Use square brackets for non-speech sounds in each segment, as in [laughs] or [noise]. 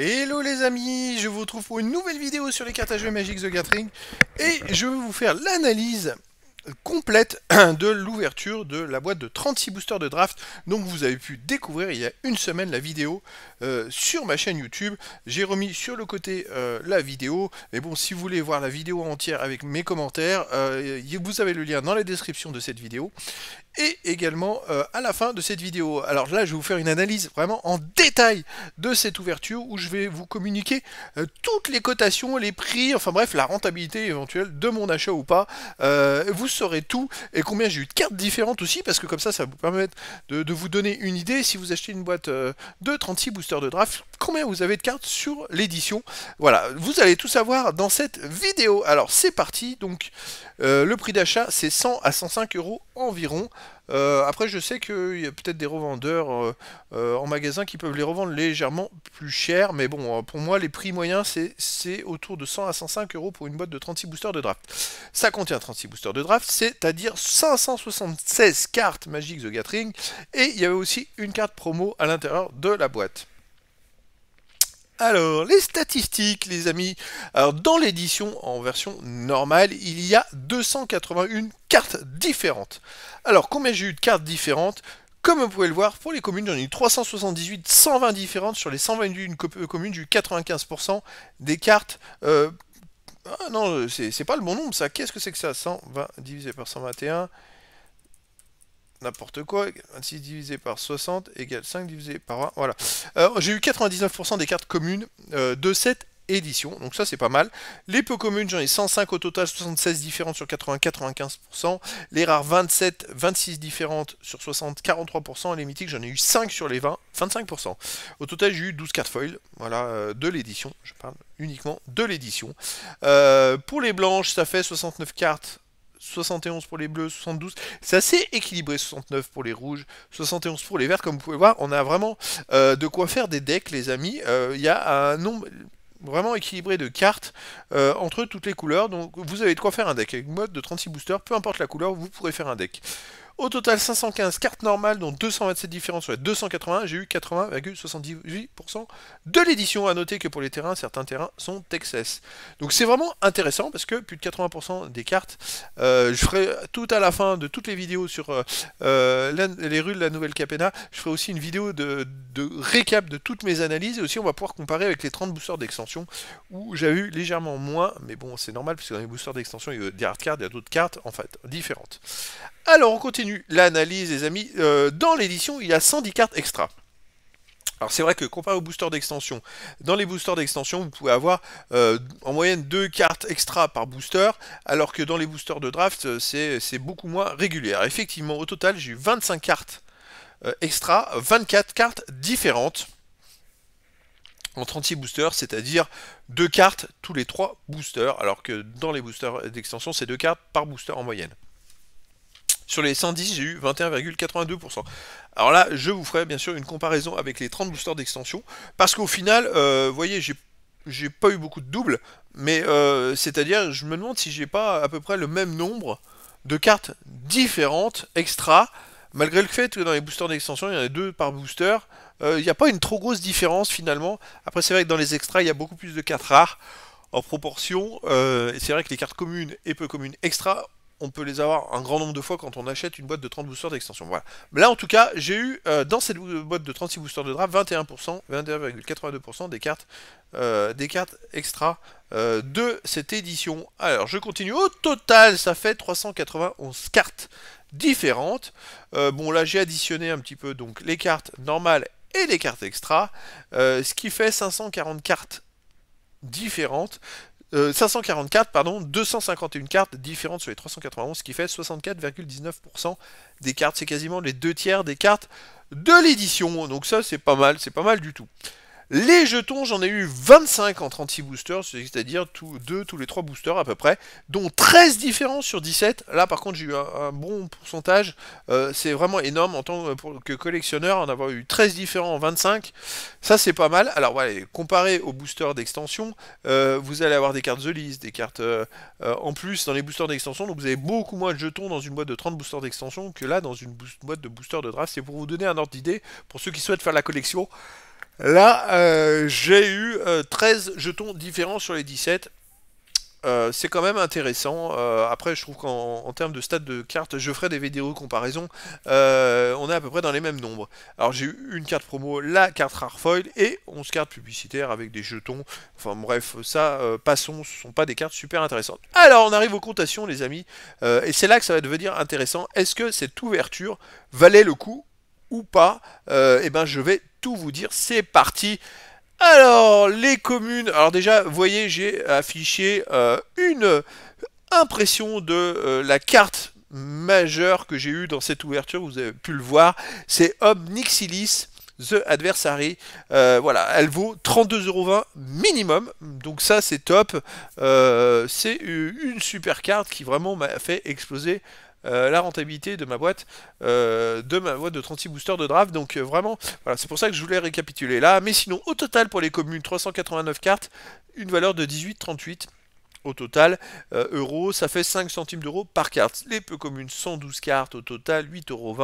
Hello les amis, je vous retrouve pour une nouvelle vidéo sur les cartes à jouer Magic the Gathering et je vais vous faire l'analyse complète [clears throat] de l'ouverture de la boîte de 36 boosters de draft. Donc vous avez pu découvrir il y a une semaine la vidéo euh, sur ma chaîne YouTube. J'ai remis sur le côté euh, la vidéo. et bon, si vous voulez voir la vidéo entière avec mes commentaires, euh, vous avez le lien dans la description de cette vidéo. Et également à la fin de cette vidéo. Alors là, je vais vous faire une analyse vraiment en détail de cette ouverture où je vais vous communiquer toutes les cotations, les prix, enfin bref, la rentabilité éventuelle de mon achat ou pas. vous saurez tout et combien j'ai eu de cartes différentes aussi, parce que comme ça, ça vous permettre de, vous donner une idée. Si vous achetez une boîte euh, de 36 boosters de draft, combien vous avez de cartes sur l'édition. Voilà, vous allez tout savoir dans cette vidéo. Alors c'est parti, donc euh, le prix d'achat c'est 100 à 105 euros environ. Euh, après, je sais qu'il y a peut-être des revendeurs euh, euh, en magasin qui peuvent les revendre légèrement plus cher, mais bon, pour moi, les prix moyens, c'est autour de 100 à 105 euros pour une boîte de 36 boosters de draft. Ça contient 36 boosters de draft, c'est-à-dire 576 cartes Magic the Gathering, et il y avait aussi une carte promo à l'intérieur de la boîte. Alors, les statistiques, les amis. Alors, dans l'édition en version normale, il y a 281 cartes différentes. Alors, combien j'ai eu de cartes différentes comme vous pouvez le voir, pour les communes, j'en ai eu 378, 120 différentes. Sur les 121 euh, communes, j'ai eu 95% des cartes euh, ah non, c'est pas le bon nombre ça. Qu'est-ce que c'est que ça 120 divisé par 121 n'importe quoi, 26 divisé par 60 égale 5 divisé par 1, voilà. Euh, j'ai eu 99% des cartes communes euh, de cette édition, donc ça c'est pas mal. Les peu communes, j'en ai 105 au total, 76 différentes sur 80-95%, les rares 27, 26 différentes sur 60-43%, les mythiques j'en ai eu 5 sur les 20, 25%. Au total j'ai eu 12 cartes foil, voilà, euh, de l'édition, je parle uniquement de l'édition. pour les blanches, ça fait 69 cartes 71 pour les bleus, 72. C'est assez équilibré, 69 pour les rouges, 71 pour les verts. Comme vous pouvez voir, on a vraiment euh, de quoi faire des decks, les amis. Euh, il y a un nombre vraiment équilibré de cartes euh, entre toutes les couleurs. Donc vous avez de quoi faire un deck. Avec mode de 36 boosters, peu importe la couleur, vous pourrez faire un deck. Au total, 515 cartes normales, dont 227 différentes sur les 280. J'ai eu 80,78% de l'édition. À noter que pour les terrains, certains terrains sont Texas. Donc c'est vraiment intéressant parce que plus de 80% des cartes, euh, je ferai tout à la fin de toutes les vidéos sur euh, euh, les rues de la Nouvelle Capena. Je ferai aussi une vidéo de, récap de toutes mes analyses. Et aussi, on va pouvoir comparer avec les 30 boosters d'extension où j'ai eu légèrement moins. Mais bon, c'est normal puisque dans les boosters d'extension, il y a des hardcards, il y a d'autres cartes en fait différentes. Alors on continue l'analyse les amis. Euh, dans l'édition, il y a 110 cartes extra. Alors c'est vrai que comparé aux boosters d'extension, dans les boosters d'extension, vous pouvez avoir euh, en moyenne 2 cartes extra par booster, alors que dans les boosters de draft, euh, c'est beaucoup moins régulier. effectivement, au total, j'ai eu 25 cartes extra, 24 cartes différentes en 36 boosters, c'est-à-dire 2 cartes tous les 3 boosters, alors que dans les boosters d'extension, c'est 2 cartes par booster en moyenne. Sur les 110, j'ai eu 21,82%. Alors là, je vous ferai bien sûr une comparaison avec les 30 boosters d'extension, parce qu'au final, euh, vous voyez, j'ai j'ai pas eu beaucoup de doubles, mais euh, c'est-à-dire, je me demande si j'ai pas à peu près le même nombre de cartes différentes, extra, malgré le fait que dans les boosters d'extension, il y en a deux par booster, euh, il n'y a pas une trop grosse différence finalement. Après, c'est vrai que dans les extras, il y a beaucoup plus de cartes rares en proportion, et c'est vrai que les cartes communes et peu communes extra on peut les avoir un grand nombre de fois quand on achète une boîte de 30 boosters d'extension. Voilà. Là, en tout cas, j'ai eu, euh, dans cette boîte de 36 boosters de draft, 21%, 21,82% des cartes, euh, des cartes extra euh, de cette édition. Alors, je continue. Au total, ça fait 391 cartes différentes. bon, là, j'ai additionné un petit peu donc les cartes normales et les cartes extra, ce qui fait 540 cartes différentes, 544, euh, pardon, 251 cartes différentes sur les 391, ce qui fait 64,19% des cartes. C'est quasiment les deux tiers des cartes de l'édition. Donc ça, c'est pas mal, c'est pas mal du tout. Les jetons, j'en ai eu 25 en 36 boosters, c'est-à-dire 2 tous les 3 boosters à peu près, dont 13 différents sur 17. Là par contre j'ai eu un, bon pourcentage, euh, c'est vraiment énorme en tant que collectionneur, en avoir eu 13 différents en 25, ça c'est pas mal. Alors voilà, comparé aux boosters d'extension, euh, vous allez avoir des cartes The List, des cartes euh, en plus dans les boosters d'extension, donc vous avez beaucoup moins de jetons dans une boîte de 30 boosters d'extension que là dans une boîte de boosters de draft. C'est pour vous donner un ordre d'idée, pour ceux qui souhaitent faire la collection. Là, euh, j'ai eu 13 euh, jetons différents sur les 17. Euh, c'est quand même intéressant. après, je trouve qu'en termes de stade de cartes, je ferai des vidéos comparaison. on est à peu près dans les mêmes nombres. Alors, j'ai eu une carte promo, la carte rare foil et 11 cartes publicitaires avec des jetons. Enfin, bref, ça, passons. Ce ne sont pas des cartes super intéressantes. Alors, on arrive aux comptations, les amis. et c'est là que ça va devenir intéressant. Est-ce que cette ouverture valait le coup ou pas, eh ben je vais tout vous dire. C'est parti alors, les communes. Alors déjà, voyez, j'ai affiché euh, une impression de euh, la carte majeure que j'ai eue dans cette ouverture. Vous avez pu le voir. C'est Omnixilis. The Adversary. Euh, voilà, elle vaut euros minimum. Donc ça, c'est top. c'est une super carte qui vraiment m'a fait exploser euh, la rentabilité de ma boîte euh, de ma boîte de 36 boosters de draft. Donc euh, vraiment, voilà, c'est pour ça que je voulais récapituler là. Mais sinon, au total pour les communes, 389 cartes, une valeur de 18,38 au total euros. Ça fait 5 centimes d'euros par carte. Les peu communes, 112 cartes au total, 8,20 euros.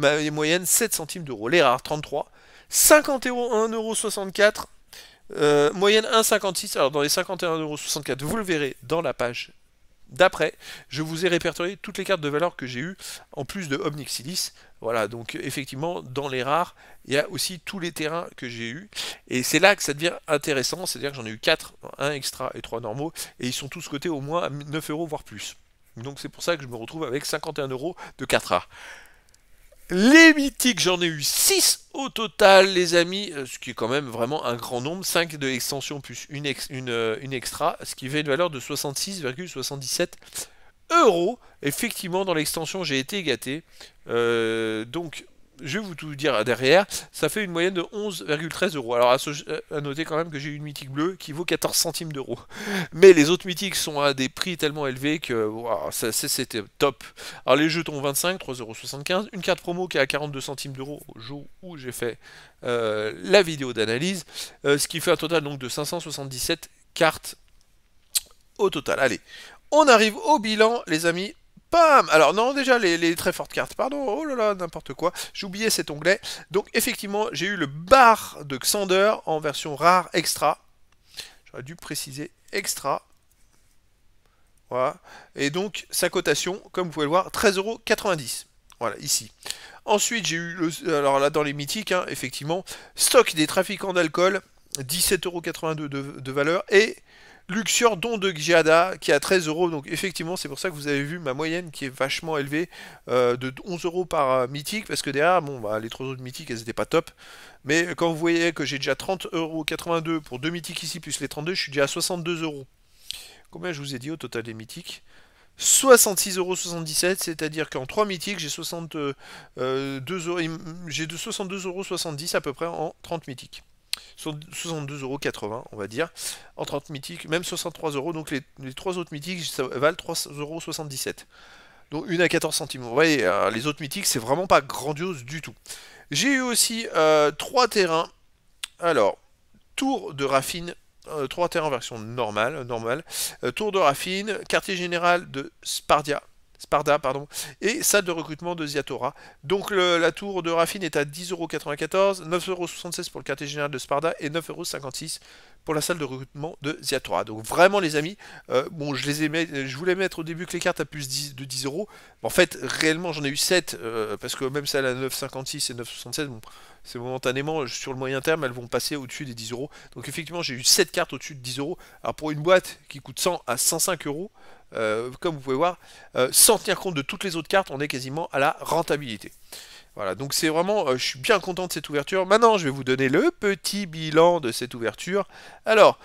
Les 7 centimes d'euros. Les rares, 33. 50 euros, 1,64 euros. moyenne 1,56. Alors dans les euros, vous le verrez dans la page d'après, je vous ai répertorié toutes les cartes de valeur que j'ai eues, en plus de Omnixilis. Voilà, donc effectivement, dans les rares, il y a aussi tous les terrains que j'ai eus. Et c'est là que ça devient intéressant, c'est-à-dire que j'en ai eu 4, 1 extra et 3 normaux, et ils sont tous cotés au moins à 9 euros, voire plus. Donc c'est pour ça que je me retrouve avec 51 euros de 4 rares. Les mythiques, j'en ai eu 6 au total, les amis, euh, ce qui est quand même vraiment un grand nombre. 5 de l'extension plus une, euh, une, extra, ce qui fait une valeur de 66,77 euros. Effectivement, dans l'extension, j'ai été gâté. Euh, donc, je vais vous tout dire derrière, ça fait une moyenne de 11,13 euros. Alors euh, à, noter quand même que j'ai une mythique bleue qui vaut 14 centimes d'euros. [laughs] Mais les autres mythiques sont à des prix tellement élevés que c'était top. Alors les jetons 25, 3,75€, une carte promo qui est à 42 centimes d'euros au jour où j'ai fait euh, la vidéo d'analyse, euh, ce qui fait un total donc de 577 cartes au total. Allez, on arrive au bilan les amis Pam Alors non, déjà, les, très fortes cartes, pardon, oh là là, n'importe quoi, j'oubliais cet onglet. Donc effectivement, j'ai eu le bar de Xander en version rare extra. J'aurais dû préciser extra. Voilà. Et donc, sa cotation, comme vous pouvez le voir, 13,90€. Voilà, ici. Ensuite, j'ai eu, le, alors là, dans les mythiques, hein, effectivement, stock des trafiquants d'alcool, 17,82€ de, de valeur, et Luxure Don de Giada qui est à 13 euros. Donc effectivement, c'est pour ça que vous avez vu ma moyenne qui est vachement élevée euh, de 11 euros par euh, mythique parce que derrière, bon, bah, les trois autres mythiques, elles n'étaient pas top. Mais quand vous voyez que j'ai déjà 30 euros 82 pour deux mythiques ici plus les 32, je suis déjà à 62 euros. Combien je vous ai dit au total des mythiques euros, c'est-à-dire qu'en trois mythiques, j'ai 62,70€ euh, à peu près en 30 mythiques. 62,80€, on va dire, en 30 mythiques, même 63€, donc les, trois autres mythiques ça valent 3,77€. Donc une à 14 centimes. Vous voyez, hein, les autres mythiques, c'est vraiment pas grandiose du tout. J'ai eu aussi 3 euh, trois terrains. Alors, tour de raffine, 3 euh, trois terrains version normale, normale. Euh, tour de raffine, quartier général de Spardia, Sparda, pardon, et salle de recrutement de Ziatora. Donc la tour de Raffine est à 10,94€, 9,76€ pour le quartier général de Sparda et 9,56€ pour la salle de recrutement de Ziatora. Donc vraiment les amis, euh, bon je les ai je voulais mettre au début que les cartes à plus de 10 En fait réellement j'en ai eu 7 euh, parce que même celle à 9,56 et 9,76€, bon, c'est momentanément sur le moyen terme elles vont passer au-dessus des 10 Donc effectivement j'ai eu 7 cartes au-dessus de 10 Alors pour une boîte qui coûte 100 à 105€, euros, euh, comme vous pouvez voir, euh, sans tenir compte de toutes les autres cartes, on est quasiment à la rentabilité. Voilà, donc c'est vraiment, euh, je suis bien content de cette ouverture. Maintenant, je vais vous donner le petit bilan de cette ouverture. Alors,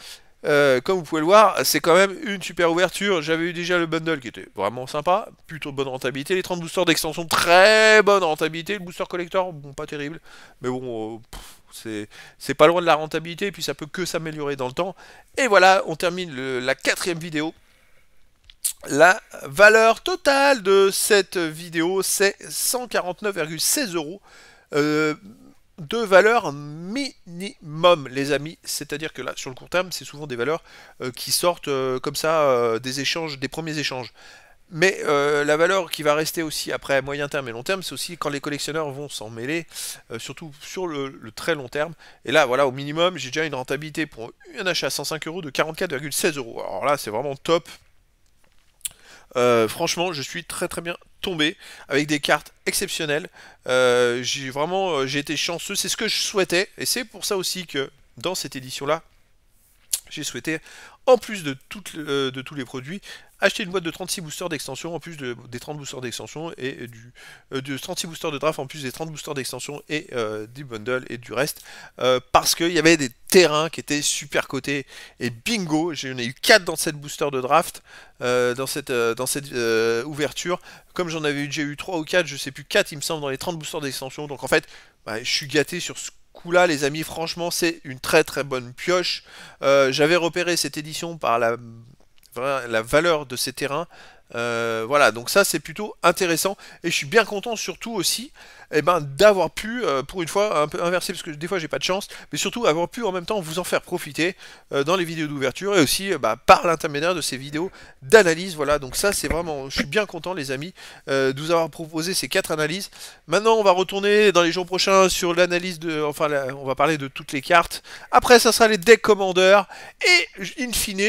comme vous pouvez le voir, c'est quand même une super ouverture. J'avais eu déjà le bundle qui était vraiment sympa, plutôt bonne rentabilité. Les 30 boosters d'extension, très bonne rentabilité. Le booster collector, bon, pas terrible, mais bon, c'est pas loin de la rentabilité, et puis ça peut que s'améliorer dans le temps. Et voilà, on termine la quatrième vidéo. La valeur totale de cette vidéo, c'est 149,16 euros euh, de valeur minimum, les amis. C'est-à-dire que là, sur le court terme, c'est souvent des valeurs euh, qui sortent euh, comme ça des échanges, des premiers échanges. Mais la valeur qui va rester aussi après moyen terme et long terme, c'est aussi quand les collectionneurs vont s'en mêler, surtout sur le, le, très long terme. Et là, voilà, au minimum, j'ai déjà une rentabilité pour un achat à 105 euros de 44,16 euros. Alors là, c'est vraiment top euh, franchement, je suis très très bien tombé avec des cartes exceptionnelles. Euh, j'ai vraiment, euh, j'ai été chanceux. C'est ce que je souhaitais et c'est pour ça aussi que dans cette édition-là, j'ai souhaité, en plus de, toutes, euh, de, tous les produits, acheter une boîte de 36 boosters d'extension, en plus de, des 30 boosters d'extension, et euh, du, euh, de 36 boosters de draft, en plus des 30 boosters d'extension, et du des bundles, et du reste, parce qu'il y avait des terrains qui étaient super cotés, et bingo, j'en ai eu 4 dans cette booster de draft, dans cette, dans cette ouverture, comme j'en avais eu déjà eu 3 ou 4, je sais plus, 4 il me semble, dans les 30 boosters d'extension, donc en fait, bah, je suis gâté sur ce là les amis, franchement, c'est une très très bonne pioche. Euh, j'avais repéré cette édition par la, la valeur de ces terrains euh, voilà, donc ça c'est plutôt intéressant. Et je suis bien content surtout aussi eh ben, d'avoir pu, euh, pour une fois, un peu inverser, parce que des fois j'ai pas de chance, mais surtout avoir pu en même temps vous en faire profiter euh, dans les vidéos d'ouverture et aussi bah, par l'intermédiaire de ces vidéos d'analyse. Voilà, donc ça c'est vraiment, je suis bien content les amis de vous avoir proposé ces quatre analyses. Maintenant on va retourner dans les jours prochains sur l'analyse de, enfin on va parler de toutes les cartes. Après ça sera les deck commandeurs et in fine,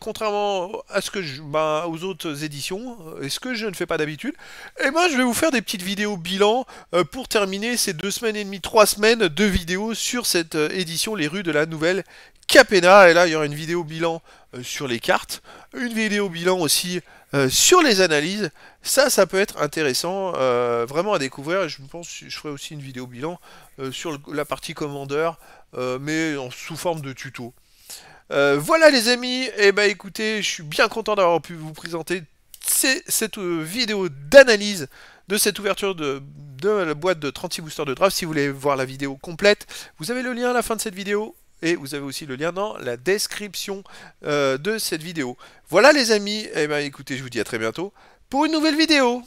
contrairement à ce que je, bah, aux autres éditions, euh, est-ce que je ne fais pas d'habitude et eh moi ben, je vais vous faire des petites vidéos bilan euh, pour terminer ces deux semaines et demie, trois semaines de vidéos sur cette euh, édition Les rues de la nouvelle Capena. Et là, il y aura une vidéo bilan sur les cartes, une vidéo bilan aussi sur les analyses. Ça, ça peut être intéressant, vraiment à découvrir. Je pense que je ferai aussi une vidéo bilan sur la partie commandeur, mais en, sous forme de tuto. voilà les amis, et eh ben écoutez, je suis bien content d'avoir pu vous présenter c'est cette euh, vidéo d'analyse de cette ouverture de, la boîte de 36 boosters de draft. Si vous voulez voir la vidéo complète, vous avez le lien à la fin de cette vidéo. Et vous avez aussi le lien dans la description euh, de cette vidéo. Voilà les amis, et eh ben écoutez, je vous dis à très bientôt pour une nouvelle vidéo